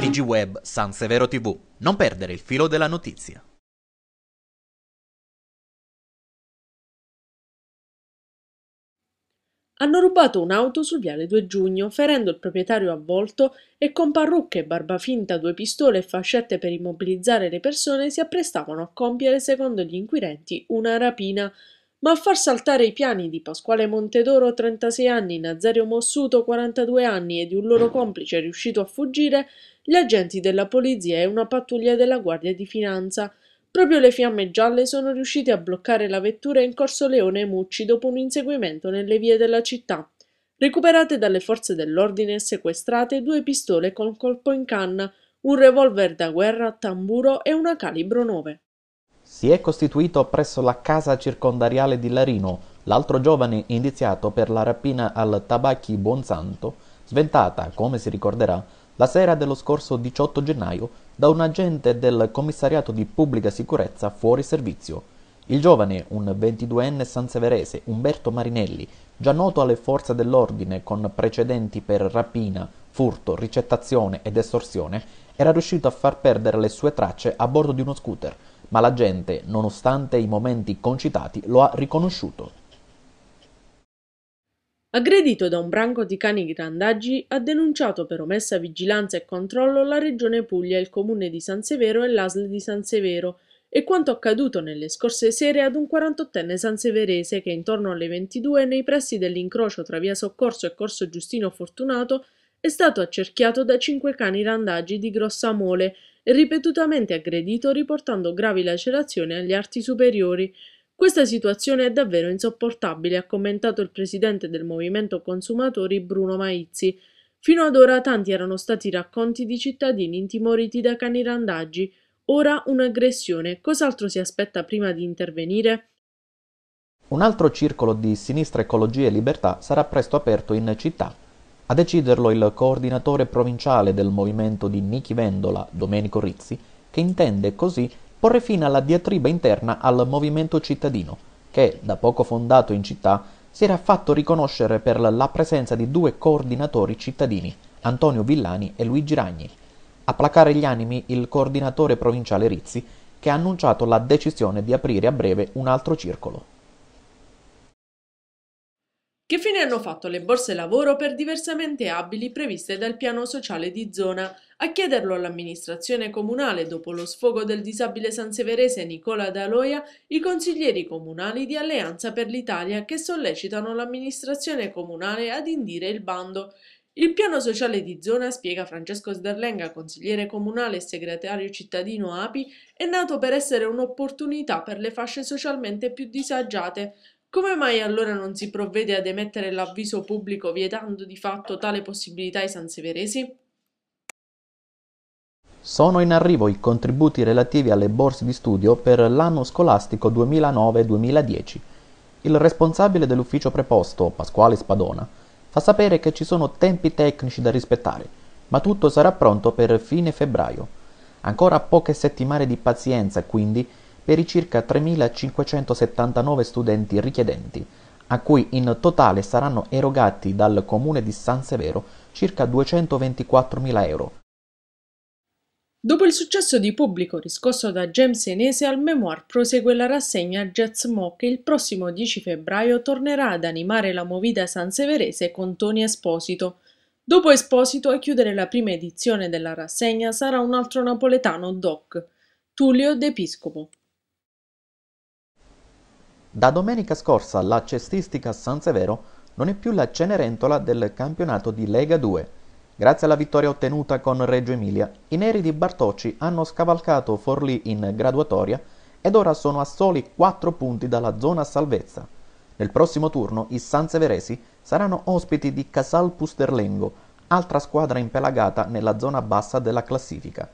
TG Web San Severo TV. Non perdere il filo della notizia. Hanno rubato un'auto sul viale 2 giugno, ferendo il proprietario avvolto e con parrucche, barba finta, due pistole e fascette per immobilizzare le persone si apprestavano a compiere, secondo gli inquirenti, una rapina ma a far saltare i piani di Pasquale Montedoro, 36 anni, Nazario Mossuto, 42 anni e di un loro complice riuscito a fuggire, gli agenti della polizia e una pattuglia della Guardia di Finanza. Proprio le fiamme gialle sono riuscite a bloccare la vettura in corso Leone e Mucci dopo un inseguimento nelle vie della città. Recuperate dalle forze dell'ordine e sequestrate due pistole con colpo in canna, un revolver da guerra tamburo e una calibro 9 si è costituito presso la casa circondariale di Larino l'altro giovane indiziato per la rapina al Tabacchi Buonsanto, sventata, come si ricorderà, la sera dello scorso 18 gennaio da un agente del commissariato di pubblica sicurezza fuori servizio. Il giovane, un 22enne sanseverese, Umberto Marinelli, già noto alle forze dell'ordine con precedenti per rapina, furto, ricettazione ed estorsione, era riuscito a far perdere le sue tracce a bordo di uno scooter, ma la gente, nonostante i momenti concitati, lo ha riconosciuto. Aggredito da un branco di cani grandaggi, ha denunciato per omessa vigilanza e controllo la Regione Puglia, il Comune di San Severo e l'ASL di San Severo e quanto accaduto nelle scorse sere ad un 48enne sanseverese che intorno alle 22 nei pressi dell'incrocio tra via Soccorso e Corso Giustino Fortunato è stato accerchiato da cinque cani randaggi di grossa mole ripetutamente aggredito riportando gravi lacerazioni agli arti superiori. Questa situazione è davvero insopportabile, ha commentato il presidente del movimento consumatori Bruno Maizzi. Fino ad ora tanti erano stati racconti di cittadini intimoriti da cani randaggi. Ora un'aggressione. Cos'altro si aspetta prima di intervenire? Un altro circolo di Sinistra Ecologia e Libertà sarà presto aperto in città a deciderlo il coordinatore provinciale del movimento di Nichi Vendola, Domenico Rizzi, che intende così porre fine alla diatriba interna al movimento cittadino, che, da poco fondato in città, si era fatto riconoscere per la presenza di due coordinatori cittadini, Antonio Villani e Luigi Ragni. A placare gli animi il coordinatore provinciale Rizzi, che ha annunciato la decisione di aprire a breve un altro circolo. Che fine hanno fatto le borse lavoro per diversamente abili previste dal piano sociale di zona? A chiederlo all'amministrazione comunale dopo lo sfogo del disabile sanseverese Nicola D'Aloia, i consiglieri comunali di Alleanza per l'Italia che sollecitano l'amministrazione comunale ad indire il bando. Il piano sociale di zona, spiega Francesco Sderlenga, consigliere comunale e segretario cittadino API, è nato per essere un'opportunità per le fasce socialmente più disagiate, come mai allora non si provvede ad emettere l'avviso pubblico vietando di fatto tale possibilità ai sanseveresi? Sono in arrivo i contributi relativi alle borse di studio per l'anno scolastico 2009-2010. Il responsabile dell'ufficio preposto, Pasquale Spadona, fa sapere che ci sono tempi tecnici da rispettare, ma tutto sarà pronto per fine febbraio. Ancora poche settimane di pazienza, quindi, per i circa 3.579 studenti richiedenti, a cui in totale saranno erogati dal Comune di San Severo circa 224.000 euro. Dopo il successo di pubblico riscosso da James Enese al Memoir prosegue la rassegna Jazz Mo che il prossimo 10 febbraio tornerà ad animare la movida sanseverese con Tony Esposito. Dopo Esposito a chiudere la prima edizione della rassegna sarà un altro napoletano doc, Tullio De Piscopo. Da domenica scorsa la cestistica San Severo non è più la Cenerentola del campionato di Lega 2. Grazie alla vittoria ottenuta con Reggio Emilia, i neri di Bartocci hanno scavalcato Forlì in graduatoria ed ora sono a soli 4 punti dalla zona salvezza. Nel prossimo turno i sanseveresi saranno ospiti di Casal Pusterlengo, altra squadra impelagata nella zona bassa della classifica.